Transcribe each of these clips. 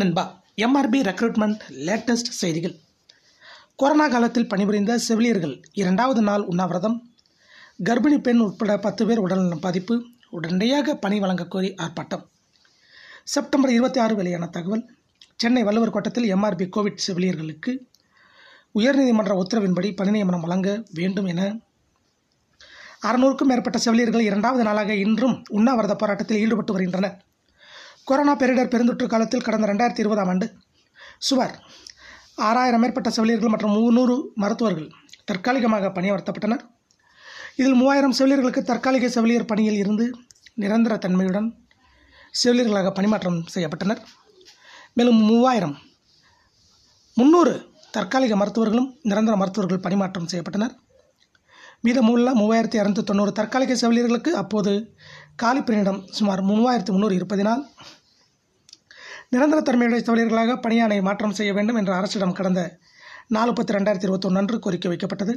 நண்பா MRB recruitment latest செய்திகள் corona காலத்தில் பணிபுரிந்த செவிலியர்கள் இரண்டாவது நாள் உண்ணாவிரதம் கர்ப்பிணி பெண் உட்பட பத்து பேர் உடல்நலம் பாதிப்பு உடனடியாக பணி வழங்க கோரி ஆர்ப்பாட்டம் செப்டம்பர் இருபத்தி ஆறு வெளியான தகவல் சென்னை வள்ளுவர் கோட்டத்தில் எம்ஆர்பி கோவிட் செவிலியர்களுக்கு உயர்நீதிமன்ற உத்தரவின்படி பணி நியமனம் வழங்க வேண்டும் என அறுநூறுக்கும் மேற்பட்ட செவிலியர்கள் இரண்டாவது நாளாக இன்றும் உண்ணாவிரத போராட்டத்தில் ஈடுபட்டு வருகின்றனர் கொரோனா பேரிடர் பெருந்தொற்று காலத்தில் கடந்த ரெண்டாயிரத்தி இருபதாம் ஆண்டு சுமார் ஆறாயிரம் மேற்பட்ட செவிலியர்கள் மற்றும் முந்நூறு மருத்துவர்கள் தற்காலிகமாக பணியமர்த்தப்பட்டனர் இதில் மூவாயிரம் செவிலியர்களுக்கு தற்காலிக செவிலியர் பணியில் இருந்து நிரந்தர தன்மையுடன் செவிலியர்களாக பணிமாற்றம் செய்யப்பட்டனர் மேலும் மூவாயிரம் முந்நூறு தற்காலிக மருத்துவர்களும் நிரந்தர மருத்துவர்கள் பணிமாற்றம் செய்யப்பட்டனர் மீதமுள்ள மூவாயிரத்தி இரநூத்தி தொண்ணூறு தற்காலிக செவிலியர்களுக்கு அப்போது காலிப்பணியிடம் சுமார் மூவாயிரத்து முந்நூறு இருப்பதினால் நிரந்தர தன்மையுடைய தொழிலாளர்களாக பணியாணை மாற்றம் செய்ய வேண்டும் என்ற அரசிடம் கடந்த நாலு பத்து ரெண்டாயிரத்தி இருபத்தொன்று அன்று கோரிக்கை வைக்கப்பட்டது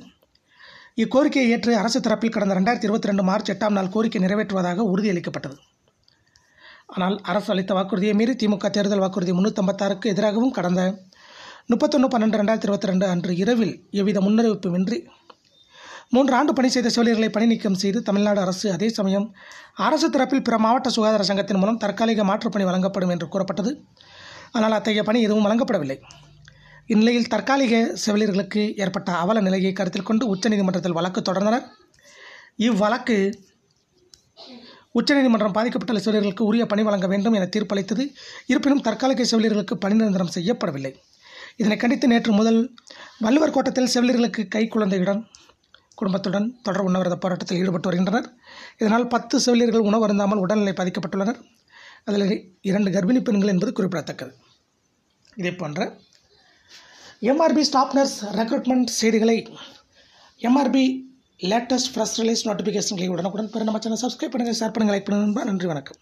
இக்கோரிக்கையை ஏற்று அரசு தரப்பில் கடந்த ரெண்டாயிரத்தி இருபத்தி ரெண்டு மார்ச் எட்டாம் நாள் கோரிக்கை நிறைவேற்றுவதாக உறுதியளிக்கப்பட்டது ஆனால் அரசு அளித்த வாக்குறுதியை மீறி திமுக தேர்தல் வாக்குறுதி முன்னூற்றம்பத்தாறுக்கு எதிராகவும் கடந்த முப்பத்தொன்று பன்னெண்டு ரெண்டாயிரத்தி இருபத்தி ரெண்டு அன்று இரவில் எவ்வித முன்னறிவிப்புமின்றி மூன்று ஆண்டு பணி செய்த செவிலியர்களை பணி நீக்கம் செய்து தமிழ்நாடு அரசு அதே சமயம் அரசு தரப்பில் பிற மாவட்ட சுகாதார சங்கத்தின் மூலம் தற்காலிக பணி வழங்கப்படும் என்று கூறப்பட்டது ஆனால் அத்தகைய பணி எதுவும் வழங்கப்படவில்லை இந்நிலையில் தற்காலிக செவிலியர்களுக்கு ஏற்பட்ட அவல நிலையை கருத்தில் கொண்டு உச்சநீதிமன்றத்தில் வழக்கு தொடர்ந்தனர் இவ்வழக்கு உச்சநீதிமன்றம் பாதிக்கப்பட்ட செவிலியர்களுக்கு உரிய பணி வழங்க வேண்டும் என தீர்ப்பளித்தது இருப்பினும் தற்காலிக செவிலியர்களுக்கு பணி நிரந்தரம் செய்யப்படவில்லை இதனை கண்டித்து நேற்று முதல் வள்ளுவர் கோட்டத்தில் செவிலியர்களுக்கு கை குழந்தையுடன் குடும்பத்துடன் தொடர் உண்ணவிரத போராட்டத்தில் ஈடுபட்டு வருகின்றனர் இதனால் பத்து செவிலியர்கள் உணவு அருந்தாமல் உடல்நிலை பாதிக்கப்பட்டுள்ளனர் அதில் இரண்டு கர்ப்பிணி பெண்கள் என்பது குறிப்பிடத்தக்கது இதே போன்ற எம்ஆர்பி ஸ்டாப் நர்ஸ் ரெக்ரூட்மெண்ட் செய்திகளை எம்ஆர்பி லேட்டஸ்ட் ஃப்ரெஸ் ரிலீஸ் நோட்டிஃபிகேஷன்களை உடனுக்குடன் பெற நம்ம சேனல் சப்ஸ்கிரைப் பண்ணுங்கள் ஷேர் பண்ணுங்கள் லைக் பண்ணுங்கள் நன்றி வணக்கம்